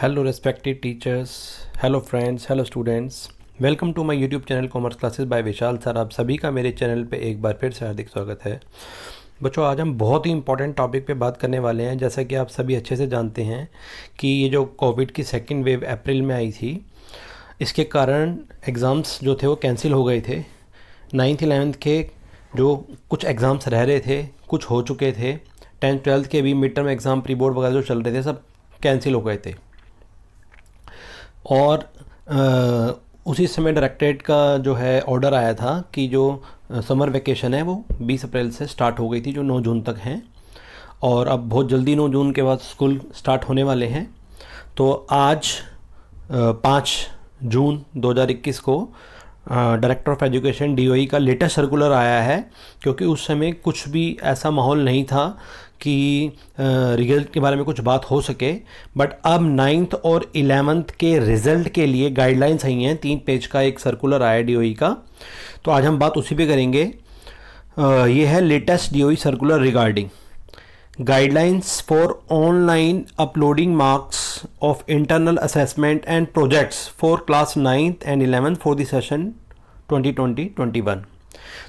hello respected teachers hello friends hello students welcome to my YouTube channel commerce classes by Vishal sir आप सभी का मेरे channel पे एक बार फिर से हार्दिक स्वागत है बच्चों आज हम बहुत ही इंपॉर्टेंट टॉपिक पे बात करने वाले हैं जैसा कि आप सभी अच्छे से जानते हैं कि ये जो कोविड की सेकेंड वेव अप्रैल में आई थी इसके कारण एग्ज़ाम्स जो थे वो कैंसिल हो गए थे नाइन्थ इलेवेंथ के जो कुछ एग्ज़ाम्स रह रहे थे कुछ हो चुके थे टेंथ ट्वेल्थ के भी mid term exam pre board वगैरह जो चल रहे थे सब कैंसिल हो गए थे और आ, उसी समय डायरेक्टरेट का जो है ऑर्डर आया था कि जो समर वेकेशन है वो 20 अप्रैल से स्टार्ट हो गई थी जो 9 जून तक हैं और अब बहुत जल्दी 9 जून के बाद स्कूल स्टार्ट होने वाले हैं तो आज पाँच जून 2021 को डायरेक्टर ऑफ एजुकेशन डीओई का लेटेस्ट सर्कुलर आया है क्योंकि उस समय कुछ भी ऐसा माहौल नहीं था कि रिजल्ट के बारे में कुछ बात हो सके बट अब नाइन्थ और इलेवंथ के रिजल्ट के लिए गाइडलाइंस आई हैं तीन पेज का एक सर्कुलर आया डी e का तो आज हम बात उसी पे करेंगे ये है latest D circular regarding guidelines for online uploading marks of internal assessment and projects for class ninth and eleventh for the session 2020-21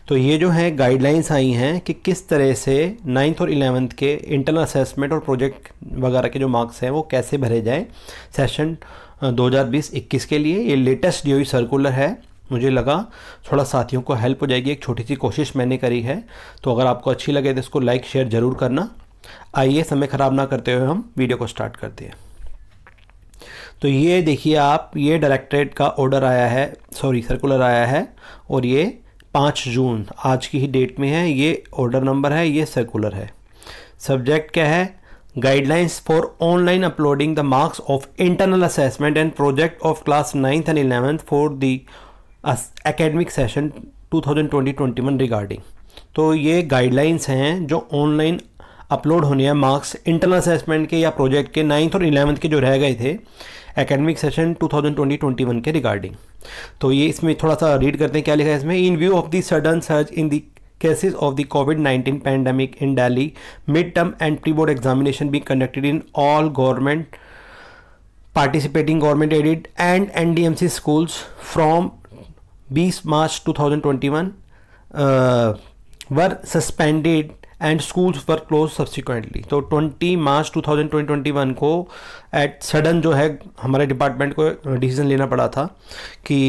तो ये जो है गाइडलाइंस आई हैं कि किस तरह से नाइन्थ और इलेवंथ के इंटरनल असेसमेंट और प्रोजेक्ट वगैरह के जो मार्क्स हैं वो कैसे भरे जाएं सेशन 2020-21 के लिए ये लेटेस्ट डी सर्कुलर है मुझे लगा थोड़ा साथियों को हेल्प हो जाएगी एक छोटी सी कोशिश मैंने करी है तो अगर आपको अच्छी लगे तो इसको लाइक शेयर ज़रूर करना आइए समय ख़राब ना करते हुए हम वीडियो को स्टार्ट करते हैं तो ये देखिए आप ये डायरेक्टरेट का ऑर्डर आया है सॉरी सर्कुलर आया है और ये पाँच जून आज की ही डेट में है ये ऑर्डर नंबर है ये सर्कुलर है सब्जेक्ट क्या है guidelines for online uploading the marks of internal assessment and project of class ninth and eleventh for the academic session 2020-21 regarding तो ये गाइडलाइंस हैं जो ऑनलाइन अपलोड होने हैं मार्क्स इंटरनल असेसमेंट के या प्रोजेक्ट के नाइन्थ और इलेवंथ के जो रह गए थे एकेडमिक सेशन 2020-21 के रिगार्डिंग तो ये इसमें थोड़ा सा रीड करते हैं क्या लिखा है इसमें in view of the sudden surge in the cases of the COVID 19 pandemic in Delhi mid term and pre board examination be conducted in all government participating government aided and N D M C schools from बीस March to thousand twenty one were suspended and schools were close subsequently तो 20 मार्च 2021 को eight sudden जो है हमारे department को decision लेना पड़ा था कि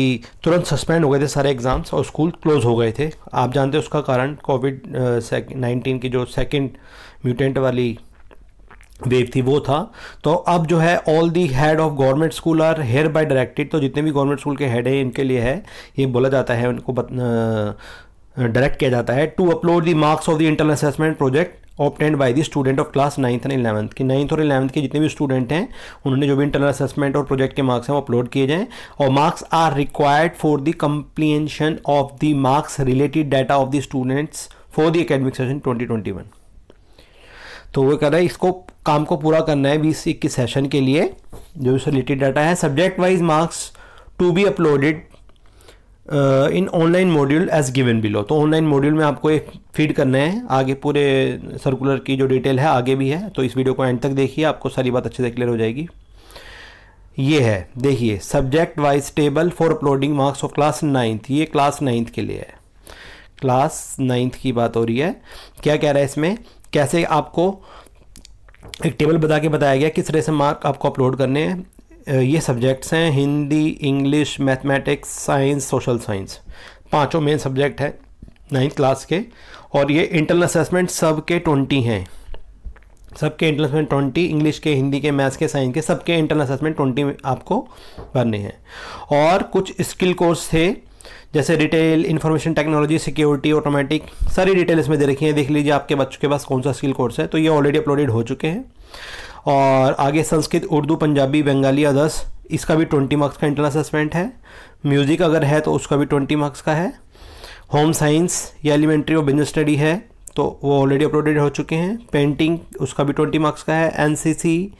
तुरंत सस्पेंड हो गए थे सारे एग्ज़ाम्स और स्कूल क्लोज हो गए थे आप जानते हैं उसका कारण कोविड नाइन्टीन की जो सेकेंड म्यूटेंट वाली वेव थी वो था तो अब जो है all the head of government school are hereby directed तो जितने भी गवर्नमेंट स्कूल के हेड हैं इनके लिए है ये बोला जाता है उनको बत, डायरेक्ट किया जाता है to upload the marks of the internal assessment project opted by the student of class ninth and eleventh की नाइन्थ और इलेवंथ के जितने भी स्टूडेंट हैं उन्होंने जो भी इंटरनल असेसमेंट और प्रोजेक्ट के मार्क्स हैं वो अपलोड किए जाएं और marks are required for the completion of the marks related data of the students for the academic session twenty twenty one तो वो कह रहा है इसको काम को पूरा करना है बीस इक्कीस सेशन के लिए जो इससे रिलेटेड डाटा है subject wise marks to be uploaded in online module as given below तो ऑनलाइन मॉड्यूल में आपको एक फीड करना है आगे पूरे सर्कुलर की जो डिटेल है आगे भी है तो इस वीडियो को एंड तक देखिए आपको सारी बात अच्छे से क्लियर हो जाएगी ये है देखिए subject wise table for uploading marks of class ninth ये क्लास नाइन्थ के लिए है क्लास नाइन्थ की बात हो रही है क्या कह रहा है इसमें कैसे आपको एक टेबल बता के बताया गया किस तरह से मार्क आपको अपलोड करने हैं ये सब्जेक्ट्स हैं Hindi English mathematics science social science पांचों मेन सब्जेक्ट हैं नाइन्थ क्लास के और ये इंटरनल असेसमेंट सब के ट्वेंटी हैं सबके इंटरनल असेसमेंट ट्वेंटी इंग्लिश के हिंदी के मैथ्स के साइंस के सबके इंटरनल असेसमेंट ट्वेंटी आपको भरने हैं और कुछ स्किल कोर्स थे जैसे retail information technology security automatic सारी डिटेल इसमें दे रखी हैं देख लीजिए आपके बच्चों के पास कौन सा स्किल कोर्स है तो ये ऑलरेडी अपलोडेड हो चुके हैं और आगे संस्कृत उर्दू पंजाबी बंगाली अदर्स इसका भी ट्वेंटी मार्क्स का इंटरनल असेसमेंट है म्यूज़िक अगर है तो उसका भी ट्वेंटी मार्क्स का है होम साइंस या एलिमेंट्री और बिजनेस स्टडी है तो वो ऑलरेडी अपलोडेड हो चुके हैं पेंटिंग उसका भी ट्वेंटी मार्क्स का है एन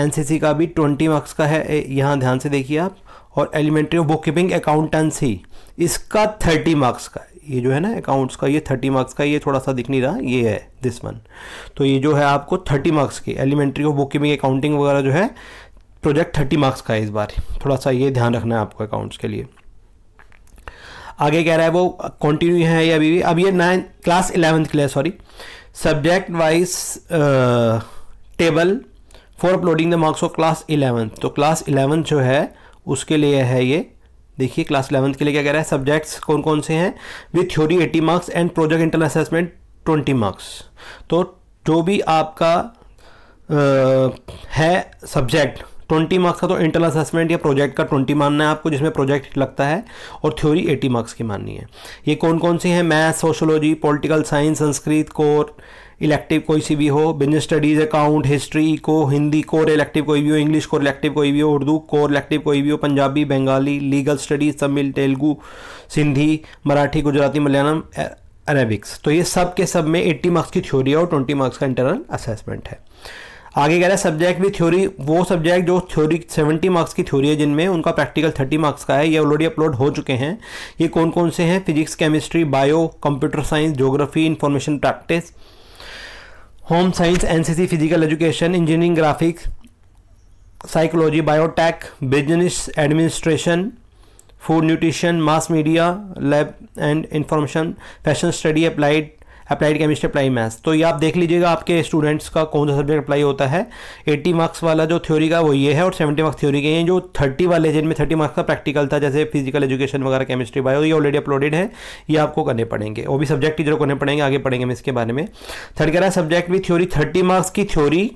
एनसीसी का भी ट्वेंटी मार्क्स का है यहाँ ध्यान से देखिए आप और elementary of book keeping accountancy इसका थर्टी मार्क्स का है ये जो है ना अकाउंट्स का ये थर्टी मार्क्स का ये थोड़ा सा दिख नहीं रहा ये है दिस वन तो ये जो है आपको थर्टी मार्क्स की एलिमेंट्री और बुक कीपिंग अकाउंटिंग वगैरह जो है प्रोजेक्ट थर्टी मार्क्स का है इस बार थोड़ा सा ये ध्यान रखना है आपको अकाउंट्स के लिए आगे कह रहा है वो कंटिन्यू है या अभी भी अब ये नाइन क्लास इलेवेंथ के लिए sorry subject wise table for uploading the marks of class eleventh तो क्लास इलेवेंथ जो है उसके लिए है ये देखिए क्लास इलेवंथ के लिए क्या कह रहा है सब्जेक्ट्स कौन कौन से हैं with theory eighty marks and project internal assessment twenty marks तो जो भी आपका आ, है सब्जेक्ट ट्वेंटी मार्क्स का तो इंटरनल असेसमेंट या प्रोजेक्ट का ट्वेंटी मानना है आपको जिसमें प्रोजेक्ट लगता है और थ्योरी एटी मार्क्स की माननी है ये कौन कौन सी है math sociology political science Sanskrit core elective कोई सी भी हो बिजनेस स्टडीज़ अकाउंट हिस्ट्री को हिंदी कोर इलेक्टिव कोई भी हो इंग्लिश कोर इलेक्टिव कोई भी हो उर्दू कोर इलेक्टिव कोई भी हो Punjabi Bengali legal studies Tamil Telugu Sindhi Marathi Gujarati Malayalam Arabics तो ये सब के सब में 80 मार्क्स की थ्योरी और 20 मार्क्स का इंटरनल असेसमेंट है आगे कह रहा है सब्जेक्ट भी थ्योरी वो सब्जेक्ट जो थ्योरी सेवेंटी मार्क्स की थ्योरी है जिनमें उनका प्रैक्टिकल थर्टी मार्क्स का है ये ऑलरेडी अपलोड हो चुके हैं ये कौन कौन से हैं physics chemistry bio computer science geography information practice home science NCC physical education engineering graphics psychology biotech business administration food nutrition mass media lab and information fashion study applied applied chemistry apply maths तो ये आप देख लीजिएगा आपके students का कौन सा subject apply होता है एट्टी मार्क्स वाला जो थ्योरी का वो ये है और सेवेंटी मार्क्स थ्योरी के हैं जो थर्टी वाले जिनमें थर्टी मार्क्स का प्रैक्टिकल था जैसे फिजिकल एजुकेशन वगैरह केमिस्ट्री बायो ये ऑलरेडी अपलोडेड है ये आपको करने पड़ेंगे वो भी सब्जेक्ट टीचर करने पड़ेंगे आगे पढ़ेंगे हम इसके बारे में थर्ड कह रहा है सब्जेक्ट भी थ्योरी थर्टी मार्क्स की थ्योरी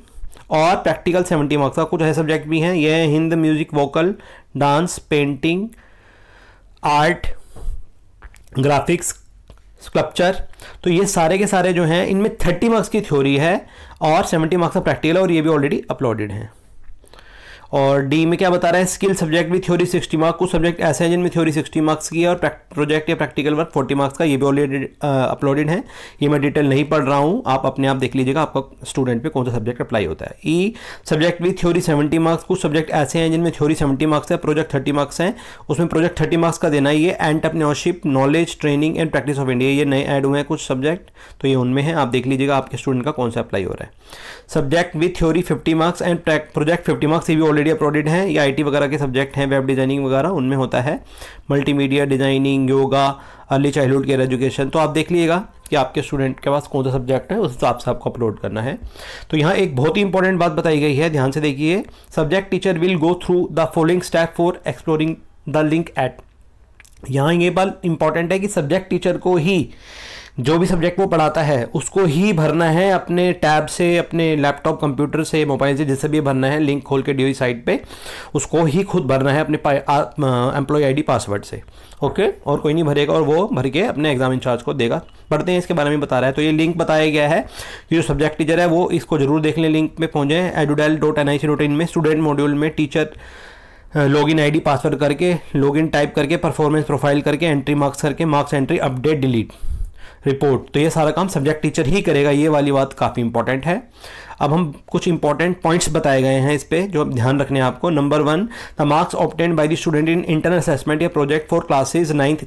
और प्रैक्टिकल सेवेंटी मार्क्स का कुछ ऐसे सब्जेक्ट भी हैं ये हिंद music vocal dance painting art graphics sculpture तो ये सारे के सारे जो हैं इनमें थर्टी मार्क्स की थ्योरी है और सेवेंटी मार्क्स का प्रैक्टिकल और ये भी ऑलरेडी अपलोडेड हैं और डी में क्या बता रहा है स्किल सब्जेक्ट भी थ्योरी सिक्सटी मार्क्स कुछ सब्जेक्ट ऐसे हैं जिनमें थ्योरी सिक्सटी मार्क्स की है और प्रोजेक्ट या प्रैक्टिकल वर्क फोर्टी मार्क्स का ये भी ऑलरेडी अपलोडेड है ये मैं डिटेल नहीं पढ़ रहा हूँ आप अपने आप देख लीजिएगा आपका स्टूडेंट पे कौन सा सब्जेक्ट अप्लाई होता है ई सब्जेक्ट भी थ्योरी सेवेंटी मार्क्स कुछ सब्जेक्ट ऐसे हैं जिनमें थ्योरी सेवेंटी मार्क्स है प्रोजेक्ट थर्टी मार्क्स हैं उसमें प्रोजेक्ट थर्टी मार्क्स का देना ही है entrepreneurship knowledge training and practice of India ये नए ऐड हुए हैं कुछ सब्जेक्ट तो ये उनमें हैं आप देख लीजिएगा आपके स्टूडेंट का कौन सा अप्लाई हो रहा है subject with theory fifty marks and project fifty marks ये भी ऑलरेडी मीडिया अपलोडेड हैं या आईटी वगैरह के सब्जेक्ट हैं वेब डिज़ाइनिंग वगैरह उनमें होता है multimedia designing yoga early childhood care education तो आप देख लीजिएगा कि आपके स्टूडेंट के पास कौन सा सब्जेक्ट है उस हिसाब से आपको अपलोड करना है तो यहाँ एक बहुत ही इंपॉर्टेंट बात बताई गई है ध्यान से देखिए subject teacher will go through the following step for exploring the link at यहाँ ये बात इंपॉर्टेंट है कि सब्जेक्ट टीचर को ही जो भी सब्जेक्ट वो पढ़ाता है उसको ही भरना है अपने टैब से अपने लैपटॉप कंप्यूटर से मोबाइल से जिससे भी भरना है लिंक खोल के डी साइट पे उसको ही खुद भरना है अपने एम्प्लॉय डी पासवर्ड से ओके और कोई नहीं भरेगा और वो भर के अपने एग्जाम इंचार्ज को देगा पढ़ते हैं इसके बारे में बता रहा है तो ये लिंक बताया गया है कि जो सब्जेक्ट टीचर है वो इसको जरूर देख लें लिंक में पहुँचे edudel dot N I C dot in में स्टूडेंट मॉड्यूल में teacher log in I password करके लॉग इन टाइप करके परफॉर्मेंस प्रोफाइल करके एंट्री मार्क्स करके marks entry update delete report तो ये सारा काम सब्जेक्ट टीचर ही करेगा ये वाली बात काफ़ी इंपॉर्टेंट है अब हम कुछ इंपॉर्टेंट पॉइंट्स बताए गए हैं इस पर जो ध्यान रखने हैं आपको number one the marks obtained by the student in internal assessment या project for classes ninth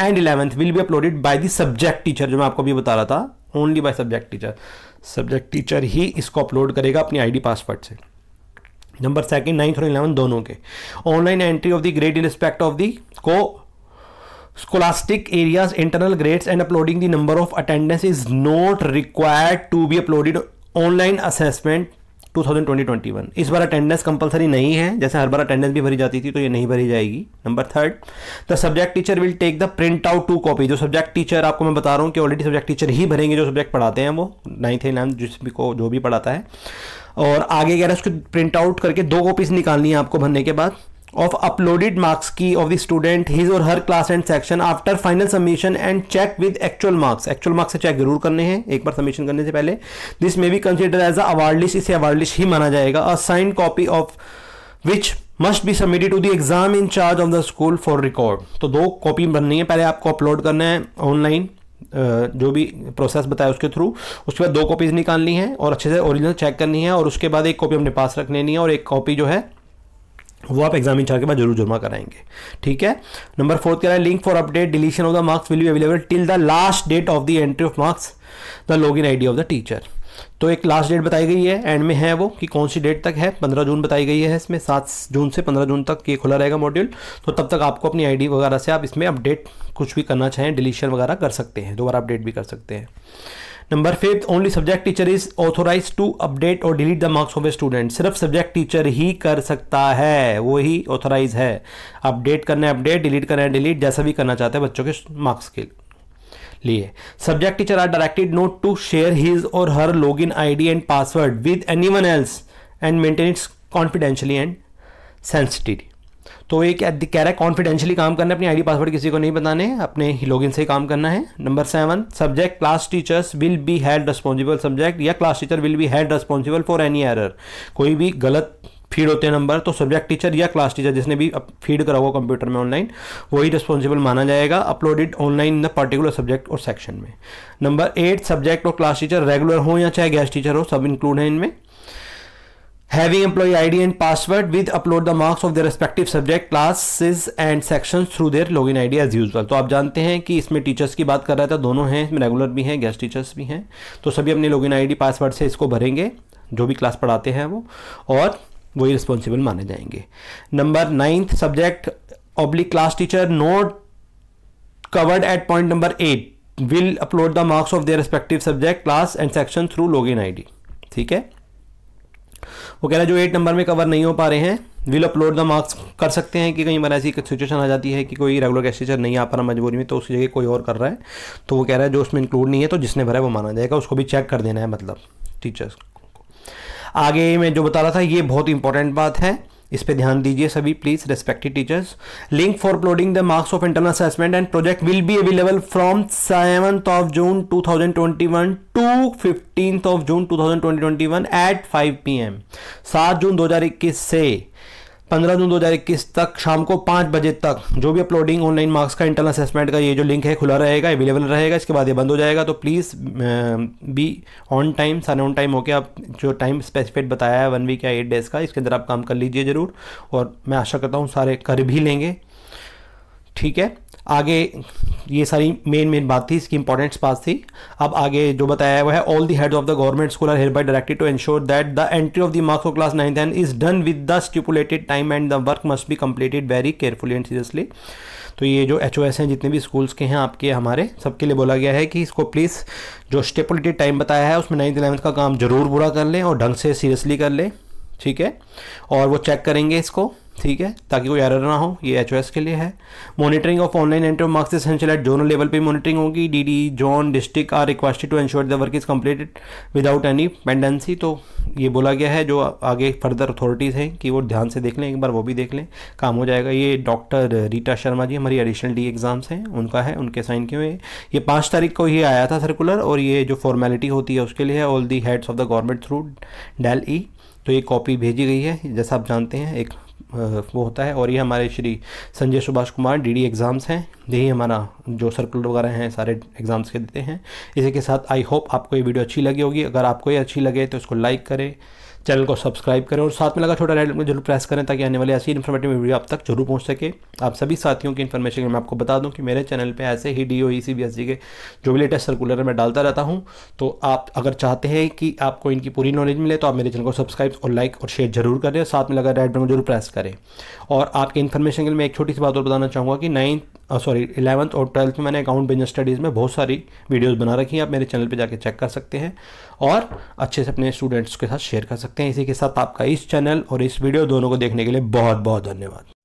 and eleventh will be uploaded by the subject teacher जो मैं आपको भी बता रहा था only by subject teacher subject teacher ही इसको अपलोड करेगा अपनी आई पासवर्ड से नंबर सेकेंड नाइन्थ और इलेवंथ दोनों के online entry of the grade in respect of the co scholastic areas internal grades and uploading the number of attendance is not required to be uploaded online assessment 2020-21 इस बार attendance compulsory नहीं है जैसे हर बार attendance भी भरी जाती थी तो ये नहीं भरी जाएगी number third the subject teacher will take the print out two copy जो सब्जेक्ट टीचर आपको मैं बता रहा हूँ कि ऑलरेडी सब्जेक्ट टीचर ही भरेंगे जो सब्जेक्ट पढ़ाते हैं वो नाइन्थ इलेवंथ जिस भी को जो भी पढ़ाता है और आगे कह रहा है उसको प्रिंट आउट करके दो कॉपीज निकालनी है आपको भरने के बाद ऑफ अपलोडेड मार्क्स की of the student his or her class and section after final submission and check with actual marks actual marks से चेक जरूर करने हैं एक बार सबमिशन करने से पहले this may be consider as a award list इसे अवार्ड लिस्ट ही माना जाएगा a signed copy of which must be submitted to the exam in charge of the school for record तो दो कॉपी बननी है पहले आपको अपलोड करना है ऑनलाइन जो भी प्रोसेस बताया उसके थ्रू उसके बाद दो कॉपीज़ निकालनी है और अच्छे से ओरिजिनल चेक करनी है और उसके बाद एक कॉपी अपने पास रख लेनी है और एक कॉपी जो है वो आप एग्जाम इंचार्ज के बाद जरूर जमा कराएंगे ठीक है नंबर फोर्थ क्या है link for update deletion of the marks will be available till the last date of the entry of marks the log in I of the teacher तो एक लास्ट डेट बताई गई है एंड में है वो कि कौन सी डेट तक है पंद्रह जून बताई गई है इसमें सात जून से पंद्रह जून तक ये खुला रहेगा मॉड्यूल तो तब तक आपको अपनी आईडी वगैरह से आप इसमें अपडेट कुछ भी करना चाहें डिलीशन वगैरह कर सकते हैं दोबारा अपडेट भी कर सकते हैं number fifth only subject teacher is authorise to update और delete the marks of a student सिर्फ सब्जेक्ट टीचर ही कर सकता है वो ही ऑथोराइज है अपडेट करना है अपडेट डिलीट करना है डिलीट जैसा भी करना चाहते हैं बच्चों के मार्क्स के लिए subject teacher are directed not to share his or her log in I D and password with any one else and maintain its confidentially and sensitive तो एक कह रहा है कॉन्फिडेंशियली काम करना है अपनी आईडी पासवर्ड किसी को नहीं बताने अपने लॉगिन से ही काम करना है number seven subject class teachers will be held responsible subject या class teacher will be held responsible for any error कोई भी गलत फीड होते हैं नंबर तो सब्जेक्ट टीचर या क्लास टीचर जिसने भी फीड करा होगा कंप्यूटर में ऑनलाइन वही रिस्पॉन्सिबल माना जाएगा uploaded online in the particular subject और सेक्शन में नंबर एट सब्जेक्ट और क्लास टीचर रेगुलर हो या चाहे गेस्ट टीचर हो सब इंक्लूड है इनमें I Having employee ID and password with upload the marks of their respective and section through their through in I D as usual तो आप जानते हैं कि इसमें टीचर्स की बात कर रहा था दोनों हैं इसमें रेगुलर भी हैं गेस्ट टीचर्स भी हैं तो सभी अपने लॉगिन आई डी पासवर्ड से इसको भरेंगे जो भी क्लास पढ़ाते हैं वो और वही रिस्पॉन्सिबल माने जाएंगे number ninth subject oblique class teacher not covered at point number eight will upload the marks of their respective subject class and section through login I D ठीक है वो कह रहा है जो एट नंबर में कवर नहीं हो पा रहे हैं विल अपलोड द मार्क्स कर सकते हैं कि कहीं मैंने ऐसी सिचुएशन आ जाती है कि कोई रेगुलर कैसेचर टीचर नहीं आ पा रहा मजबूरी में तो उसकी जगह कोई और कर रहा है तो वो कह रहा है जो उसमें इंक्लूड नहीं है तो जिसने भरा है वो माना जाएगा उसको भी चेक कर देना है मतलब टीचर्स आगे मैं जो बता रहा था ये बहुत इंपॉर्टेंट बात है इस पे ध्यान दीजिए सभी please respected teachers link for uploading the marks of internal assessment and project will be available from seventh of June 2021 to fifteenth of June 2021 at 5 PM 7 June 2021 से पंद्रह जून दो हज़ार इक्कीस तक शाम को पाँच बजे तक जो भी अपलोडिंग ऑनलाइन मार्क्स का इंटरनल असेसमेंट का ये जो लिंक है खुला रहेगा अवेलेबल रहेगा इसके बाद ये बंद हो जाएगा तो प्लीज़ बी ऑन टाइम सारे ऑन टाइम होके आप जो टाइम स्पेसिफिक बताया है वन वीक या एट डेज़ का इसके अंदर आप काम कर लीजिए ज़रूर और मैं आशा करता हूँ सारे कर भी लेंगे ठीक है आगे ये सारी मेन मेन बात थी इसकी इंपॉर्टेंट्स बात थी अब आगे जो बताया हुआ है all the heads of the government school are hereby directed to ensure that the entry of the marks of class nine and is done with the stipulated time and the work must be completed very carefully and seriously तो ये जो H हैं जितने भी schools के हैं आपके हमारे सबके लिए बोला गया है कि इसको प्लीज़ जो स्टेपुलेटेड टाइम बताया है उसमें नाइन्थ इलेवंथ का काम जरूर पूरा कर लें और ढंग से सीरियसली कर लें ठीक है और वो चेक करेंगे इसको ठीक है ताकि कोई एरर ना हो ये एच के लिए है monitoring of online enter marks essential at zonal level पे मॉनिटरिंग होगी D D zone district are requested to ensure the work is completed without any pendency तो ये बोला गया है जो आगे फर्दर अथॉरिटीज़ हैं कि वो ध्यान से देख लें एक बार वो भी देख लें काम हो जाएगा ये डॉक्टर रीटा शर्मा जी हमारी एडिशनल डी एग्ज़ाम्स हैं उनका है उनके साइन किए हुए ये पाँच तारीख को ही आया था सर्कुलर और ये जो फॉर्मेलिटी होती है उसके लिए है all the heads of the government through डेल ई तो ये कॉपी भेजी गई है जैसा आप जानते हैं एक वो होता है और ये हमारे श्री संजय सुभाष कुमार डीडी एग्ज़ाम्स हैं यही हमारा जो सर्कुलर वगैरह हैं सारे एग्ज़ाम्स के देते हैं इसी के साथ आई होप आपको ये वीडियो अच्छी लगी होगी अगर आपको ये अच्छी लगे तो इसको लाइक करें चैनल को सब्सक्राइब करें और साथ में लगा छोटा रेड जरूर प्रेस करें ताकि आने वाले ऐसी इन्फॉर्मेटिव वीडियो आप तक जरूर पहुँच सके आप सभी साथियों की इन्फॉर्मेशन मैं आपको बता दूँ कि मेरे चैनल पर ऐसे ही D O E C B S के जो भी लेटेस्ट सर्कुलर मैं डालता रहता हूँ तो आप अगर चाहते हैं कि आपको इनकी पूरी नॉलेज मिले तो आप मेरे चैनल को सब्सक्राइब और लाइक और शेयर जरूर करें साथ में लगा रेड बटन जरूर प्रेस करें और आपके इन्फॉर्मेशन के लिए मैं एक छोटी सी बात और बताना चाहूँगा कि नाइन्थ सॉरी इलेवंथ और ट्वेल्थ में मैंने अकाउंट बिजनेस स्टडीज़ में बहुत सारी वीडियोस बना रखी हैं आप मेरे चैनल पे जाके चेक कर सकते हैं और अच्छे से अपने स्टूडेंट्स के साथ शेयर कर सकते हैं इसी के साथ आपका इस चैनल और इस वीडियो दोनों को देखने के लिए बहुत बहुत धन्यवाद